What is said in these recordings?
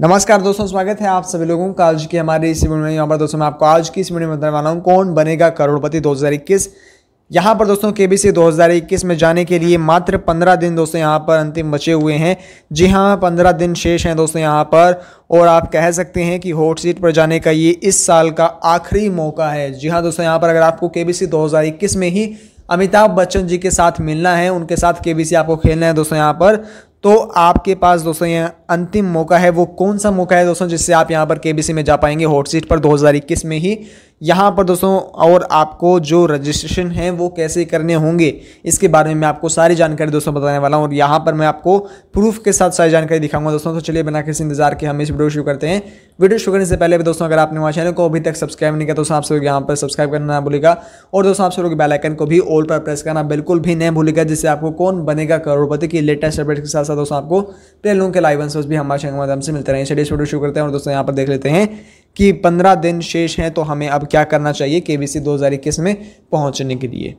नमस्कार दोस्तों स्वागत है आप सभी लोगों का आज की हमारे इस वीडियो में यहाँ पर दोस्तों मैं आपको आज की इस वीडियो में बताने वाला हूँ कौन बनेगा करोड़पति 2021 यहाँ पर दोस्तों के बी सी दो में जाने के लिए मात्र 15 दिन दोस्तों यहाँ पर अंतिम बचे हुए हैं जी हाँ पंद्रह दिन शेष हैं दोस्तों यहाँ पर और आप कह सकते हैं कि हॉट सीट पर जाने का ये इस साल का आखिरी मौका है जी हाँ दोस्तों यहाँ पर अगर आपको के बी सी में ही अमिताभ बच्चन जी के साथ मिलना है उनके साथ के बी सी आपको खेलना है दोस्तों यहाँ पर तो आपके पास दोस्तों ये अंतिम मौका है वो कौन सा मौका है दोस्तों जिससे आप यहाँ पर केबीसी में जा पाएंगे हॉट सीट पर 2021 में ही यहाँ पर दोस्तों और आपको जो रजिस्ट्रेशन है वो कैसे करने होंगे इसके बारे में मैं आपको सारी जानकारी दोस्तों बताने वाला हूँ और यहाँ पर मैं आपको प्रूफ के साथ सारी जानकारी दिखाऊंगा दोस्तों तो चलिए बिना किसी इंतजार के हम इस वीडियो शुरू करते हैं वीडियो शुरू करने से पहले भी दोस्तों अगर आपने हमारे चैनल को अभी तक सब्सक्राइब नहीं किया तो आप लोग यहाँ पर सब्सक्राइब करना ना भूलेगा और दोस्तों आप सब लोग बेलाइकन को भी ऑल पर प्रेस करना बिल्कुल भी नहीं भूलेगा जिससे आपको कौन बनेगा करोड़पति की लेटेस्ट अपडेट के साथ साथ दोस्तों आपको प्ले लोगों के लाइव भी हमारे चैनल के माध्यम से मिलते रहे चलिए वीडियो शुरू करते हैं और दोस्तों यहाँ पर देख लेते हैं कि 15 दिन शेष हैं तो हमें अब क्या करना चाहिए के बी सी में पहुंचने के लिए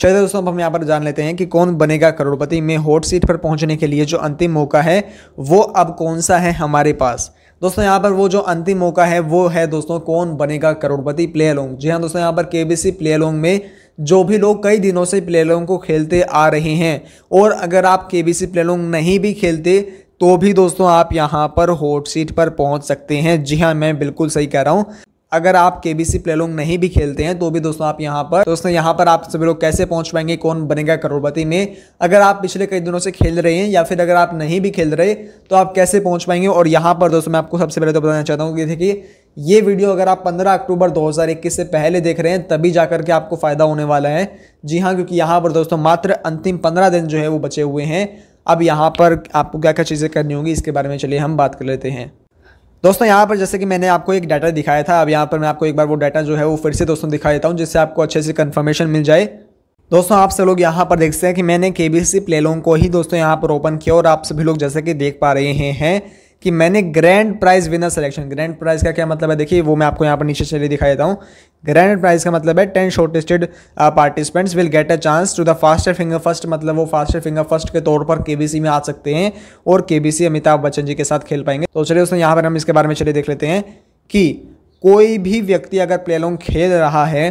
चलिए तो दोस्तों अब हम यहाँ पर जान लेते हैं कि कौन बनेगा करोड़पति में हॉट सीट पर पहुंचने के लिए जो अंतिम मौका है वो अब कौन सा है हमारे पास दोस्तों यहाँ पर वो जो अंतिम मौका है वो है दोस्तों कौन बनेगा करोड़पति प्ले अलोंग जी हाँ दोस्तों यहाँ पर के बी सी प्ले अलोंग में जो भी लोग कई दिनों से प्ले अलोंग को खेलते आ रहे हैं और अगर आप के बी सी प्ले अलोंग नहीं भी खेलते तो भी दोस्तों आप यहाँ पर हॉट सीट पर पहुँच सकते हैं जी हाँ मैं बिल्कुल सही कह रहा हूँ अगर आप के बी सी प्लेलोंग नहीं भी खेलते हैं तो भी दोस्तों आप यहाँ पर दोस्तों यहाँ पर आप सभी लोग कैसे पहुँच पाएंगे कौन बनेगा करोड़पति में अगर आप पिछले कई दिनों से खेल रहे हैं या फिर अगर आप नहीं भी खेल रहे तो आप कैसे पहुँच पाएंगे और यहाँ पर दोस्तों मैं आपको सबसे पहले तो बताना चाहता हूँ कि देखिए ये वीडियो अगर आप 15 अक्टूबर 2021 से पहले देख रहे हैं तभी जाकर के आपको फ़ायदा होने वाला है जी हाँ क्योंकि यहाँ पर दोस्तों मात्र अंतिम 15 दिन जो है वो बचे हुए हैं अब यहाँ पर आपको क्या क्या चीज़ें करनी होंगी इसके बारे में चलिए हम बात कर लेते हैं दोस्तों यहाँ पर जैसे कि मैंने आपको एक डाटा दिखाया था अब यहाँ पर मैं आपको एक बार वो डाटा जो है वो फिर से दोस्तों दिखा देता हूँ जिससे आपको अच्छे से कन्फर्मेशन मिल जाए दोस्तों आप सब लोग यहाँ पर देख सकते हैं कि मैंने के बी सी प्लेलोंग को ही दोस्तों यहाँ पर ओपन किया और आप सभी लोग जैसे कि देख पा रहे हैं कि मैंने grand prize winner selection grand prize का क्या मतलब है देखिए वो मैं आपको यहाँ पर नीचे चलिए दिखाई देता हूँ ग्रैंड प्राइज का मतलब है ten shortlisted participants will get a chance to the faster finger first मतलब वो फास्टर फिंगर फर्स्ट के तौर पर केबीसी में आ सकते हैं और केबीसी अमिताभ बच्चन जी के साथ खेल पाएंगे तो चलिए उसने यहाँ पर हम इसके बारे में चलिए देख लेते हैं कि कोई भी व्यक्ति अगर प्लेलोंग खेल रहा है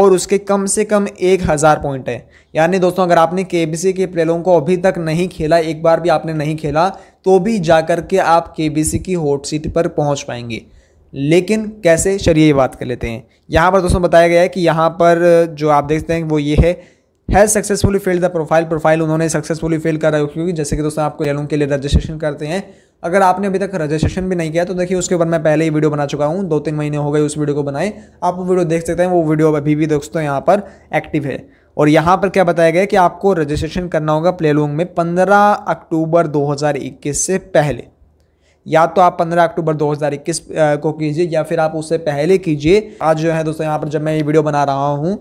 और उसके कम से कम एक हज़ार पॉइंट है यानी दोस्तों अगर आपने के बी सी के प्लेलोंग को अभी तक नहीं खेला एक बार भी आपने नहीं खेला तो भी जा कर के आप के बी सी की हॉट सीट पर पहुंच पाएंगे लेकिन कैसे चलिए ये बात कर लेते हैं यहाँ पर दोस्तों बताया गया है कि यहाँ पर जो आप देखते हैं वो ये है has successfully failed the profile profile उन्होंने सक्सेसफुली फेल करा क्योंकि जैसे कि दोस्तों आपको प्लेलोंग के लिए रजिस्ट्रेशन करते हैं अगर आपने अभी तक रजिस्ट्रेशन भी नहीं किया तो देखिए उसके ऊपर मैं पहले ही वीडियो बना चुका हूँ दो तीन महीने हो गए उस वीडियो को बनाए आप वो वीडियो देख सकते हैं वो वीडियो अभी भी दोस्तों यहाँ पर एक्टिव है और यहाँ पर क्या बताया गया कि आपको रजिस्ट्रेशन करना होगा प्लेलोंग में 15 अक्टूबर 2021 से पहले या तो आप 15 अक्टूबर 2021 को कीजिए या फिर आप उससे पहले कीजिए आज जो है दोस्तों यहाँ पर जब मैं ये वीडियो बना रहा हूँ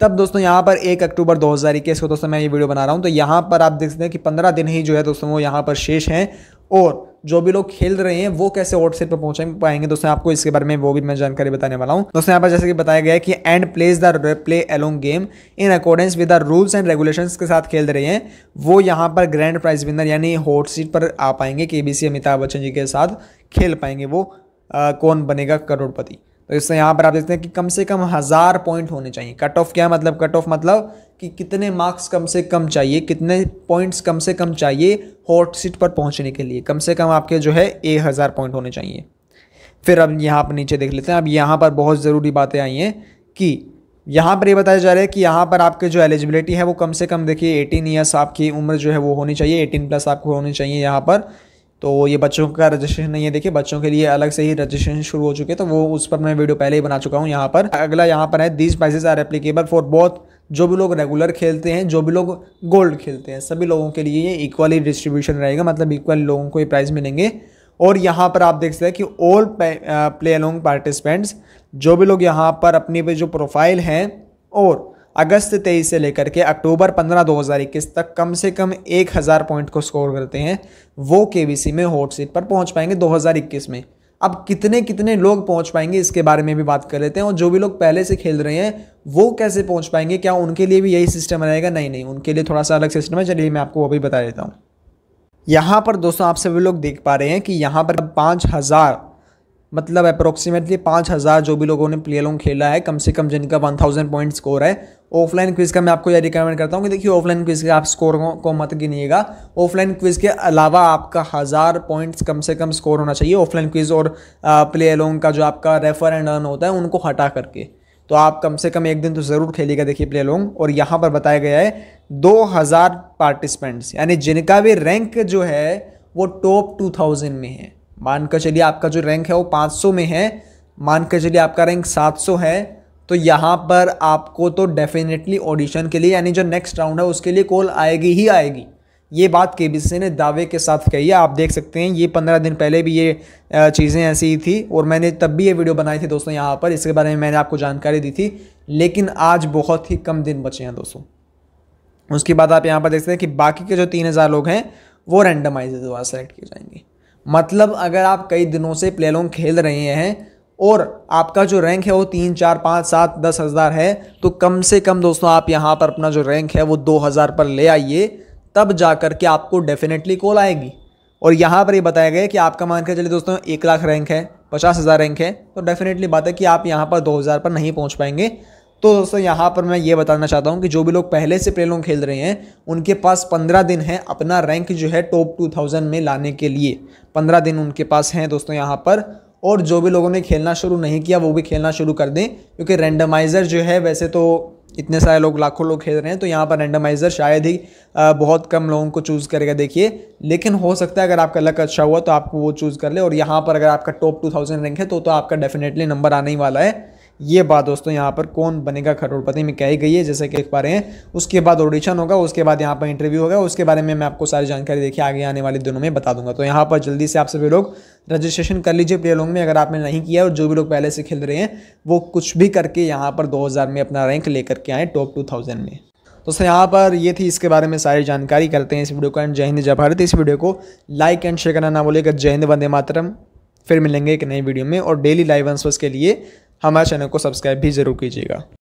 तब दोस्तों यहाँ पर एक अक्टूबर 2021 को दोस्तों मैं ये वीडियो बना रहा हूँ तो यहाँ पर आप देख सकते हैं कि 15 दिन ही जो है दोस्तों वो यहाँ पर शेष हैं और जो भी लोग खेल रहे हैं वो कैसे आउट साइड पर पहुंच पाएंगे दोस्तों आपको इसके बारे में वो भी मैं जानकारी बताने वाला हूँ दोस्तों यहाँ पर जैसे कि बताया गया है कि and plays the play along game in accordance with the rules and regulation के साथ खेल रहे हैं वो यहाँ पर ग्रैंड प्राइज विनर यानी हॉट सीट पर आ पाएंगे के अमिताभ बच्चन जी के साथ खेल पाएंगे वो आ, कौन बनेगा करोड़पति तो इससे यहाँ पर आप देखते हैं कि कम से कम हज़ार पॉइंट होने चाहिए कट ऑफ क्या मतलब कट ऑफ मतलब कि कितने मार्क्स कम से कम चाहिए कितने पॉइंट्स कम से कम चाहिए हॉट सीट पर पहुँचने के लिए कम से कम आपके जो है ए हज़ार पॉइंट होने चाहिए फिर अब यहाँ पर नीचे देख लेते हैं अब यहाँ पर बहुत ज़रूरी बातें आई हैं कि यहाँ पर ये यह बताया जा रहा है कि यहाँ पर आपके जो एलिजिबिलिटी है वो कम से कम देखिए 18 ईयर्स आपकी उम्र जो है वो होनी चाहिए 18 प्लस आपको होनी चाहिए यहाँ पर तो ये बच्चों का रजिस्ट्रेशन नहीं है देखिए बच्चों के लिए अलग से ही रजिस्ट्रेशन शुरू हो चुके हैं तो वो उस पर मैं वीडियो पहले ही बना चुका हूँ यहाँ पर अगला यहाँ पर है these prizes are applicable for both जो भी लोग रेगुलर खेलते हैं जो भी लोग गोल्ड खेलते हैं सभी लोगों के लिए ये इक्वली डिस्ट्रीब्यूशन रहेगा मतलब इक्वल लोगों को ये प्राइज़ मिलेंगे और यहाँ पर आप देख सकते हैं कि ऑल प्ले अलोंग पार्टिसिपेंट्स जो भी लोग यहाँ पर अपनी जो प्रोफाइल हैं और अगस्त 23 से लेकर के अक्टूबर 15 2021 तक कम से कम 1000 पॉइंट को स्कोर करते हैं वो सी में हॉट सीट पर पहुंच पाएंगे 2021 में अब कितने कितने लोग पहुंच पाएंगे इसके बारे में भी बात कर लेते हैं और जो भी लोग पहले से खेल रहे हैं वो कैसे पहुंच पाएंगे क्या उनके लिए भी यही सिस्टम रहेगा नहीं नहीं उनके लिए थोड़ा सा अलग सिस्टम है चलिए मैं आपको वो भी बता देता हूँ यहाँ पर दोस्तों आप सभी लोग देख पा रहे हैं कि यहाँ पर पाँच हज़ार मतलब अप्रोक्सीमेटली पाँच हज़ार जो भी लोगों ने प्ले लॉन्ग खेला है कम से कम जिनका वन थाउजेंड पॉइंट स्कोर है ऑफलाइन क्विज़ का मैं आपको ये रिकमेंड करता हूँ कि देखिए ऑफलाइन क्विज़ के आप स्कोर को, मत गिनिएगा ऑफलाइन क्विज़ के अलावा आपका हज़ार पॉइंट्स कम से कम स्कोर होना चाहिए ऑफलाइन क्विज़ और प्ले लॉन्ग का जो आपका रेफर एंड अर्न होता है उनको हटा करके तो आप कम से कम एक दिन तो ज़रूर खेलेगा देखिए प्ले लॉन्ग और यहाँ पर बताया गया है हज़ार पार्टिसिपेंट्स यानी जिनका भी रैंक जो है वो टॉप थाउजेंड में है मान कर चलिए आपका जो रैंक है वो 500 में है मान कर चलिए आपका रैंक 700 है तो यहाँ पर आपको तो डेफिनेटली ऑडिशन के लिए यानी जो नेक्स्ट राउंड है उसके लिए कॉल आएगी ही आएगी ये बात के ने दावे के साथ कही है आप देख सकते हैं ये पंद्रह दिन पहले भी ये चीज़ें ऐसी ही थी और मैंने तब भी ये वीडियो बनाई थी दोस्तों यहाँ पर इसके बारे में मैंने आपको जानकारी दी थी लेकिन आज बहुत ही कम दिन बचे हैं दोस्तों उसके बाद आप यहाँ पर देख सकते हैं कि बाकी के जो तीन हज़ार लोग हैं वो रैंडमाइज द्वारा सेलेक्ट किए जाएंगे मतलब अगर आप कई दिनों से प्ले लॉन्ग खेल रहे हैं और आपका जो रैंक है वो तीन चार पाँच सात दस हज़ार है तो कम से कम दोस्तों आप यहाँ पर अपना जो रैंक है वो दो हज़ार पर ले आइए तब जा कर के आपको डेफिनेटली कॉल आएगी और यहाँ पर ये यह बताया गया कि आपका मान के चलिए दोस्तों एक लाख रैंक है पचास हज़ार रैंक है तो डेफिनेटली बात है कि आप यहाँ पर दो हज़ार पर नहीं पहुँच पाएंगे तो दोस्तों यहाँ पर मैं ये बताना चाहता हूँ कि जो भी लोग पहले से प्लेलोंग खेल रहे हैं उनके पास पंद्रह दिन हैं अपना रैंक जो है टॉप टू थाउजेंड में लाने के लिए पंद्रह दिन उनके पास हैं दोस्तों यहाँ पर और जो भी लोगों ने खेलना शुरू नहीं किया वो भी खेलना शुरू कर दें क्योंकि रेंडमाइज़र जो है वैसे तो इतने सारे लोग लाखों लोग खेल रहे हैं तो यहाँ पर रेंडमाइज़र शायद ही बहुत कम लोगों को चूज़ करेगा देखिए लेकिन हो सकता है अगर आपका लक अच्छा हुआ तो आपको वो चूज़ कर ले और यहाँ पर अगर आपका टॉप टू थाउजेंड रैंक है तो, तो आपका डेफिनेटली नंबर आने ही वाला है ये बात दोस्तों यहाँ पर कौन बनेगा करोड़पति में कही गई है जैसे कि देख पा रहे हैं उसके बाद ऑडिशन होगा उसके बाद यहाँ पर इंटरव्यू होगा उसके बारे में मैं आपको सारी जानकारी देखिए आगे आने वाले दिनों में बता दूंगा तो यहाँ पर जल्दी से आप सभी लोग रजिस्ट्रेशन कर लीजिए प्ले लोंग में अगर आपने नहीं किया और जो भी लोग पहले से खेल रहे हैं वो कुछ भी करके यहाँ पर दो में अपना रैंक लेकर के आए टॉप टू में दोस्तों यहाँ पर ये थी इसके बारे में सारी जानकारी करते हैं इस वीडियो को एंड जय हिंद जय भारत इस वीडियो को लाइक एंड शेयर करना ना बोलेगा जय हिंद वंदे मातरम फिर मिलेंगे एक नई वीडियो में और डेली लाइव आंसर्स के लिए हमारे चैनल को सब्सक्राइब भी ज़रूर कीजिएगा